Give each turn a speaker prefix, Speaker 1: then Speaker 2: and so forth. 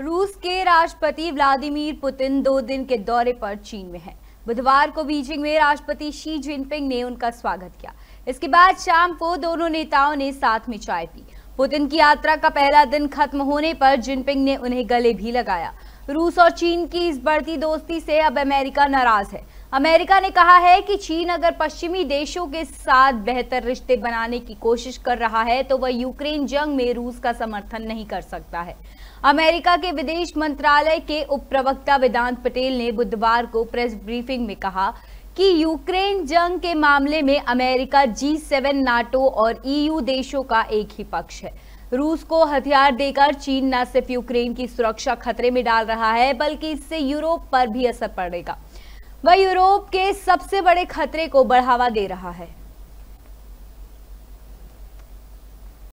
Speaker 1: रूस के राष्ट्रपति व्लादिमीर पुतिन दो दिन के दौरे पर चीन में हैं। बुधवार को बीजिंग में राष्ट्रपति शी जिनपिंग ने उनका स्वागत किया इसके बाद शाम को दोनों नेताओं ने साथ में चाय पी पुतिन की यात्रा का पहला दिन खत्म होने पर जिनपिंग ने उन्हें गले भी लगाया रूस और चीन की इस बढ़ती दोस्ती से अब अमेरिका नाराज है अमेरिका ने कहा है कि चीन अगर पश्चिमी देशों के साथ बेहतर रिश्ते बनाने की कोशिश कर रहा है तो वह यूक्रेन जंग में रूस का समर्थन नहीं कर सकता है अमेरिका के विदेश मंत्रालय के उप प्रवक्ता वेदांत पटेल ने बुधवार को प्रेस ब्रीफिंग में कहा कि यूक्रेन जंग के मामले में अमेरिका जी सेवन नाटो और ईयू देशों का एक ही पक्ष है रूस को हथियार देकर चीन न सिर्फ यूक्रेन की सुरक्षा खतरे में डाल रहा है बल्कि इससे यूरोप पर भी असर पड़ेगा वह यूरोप के सबसे बड़े खतरे को बढ़ावा दे रहा है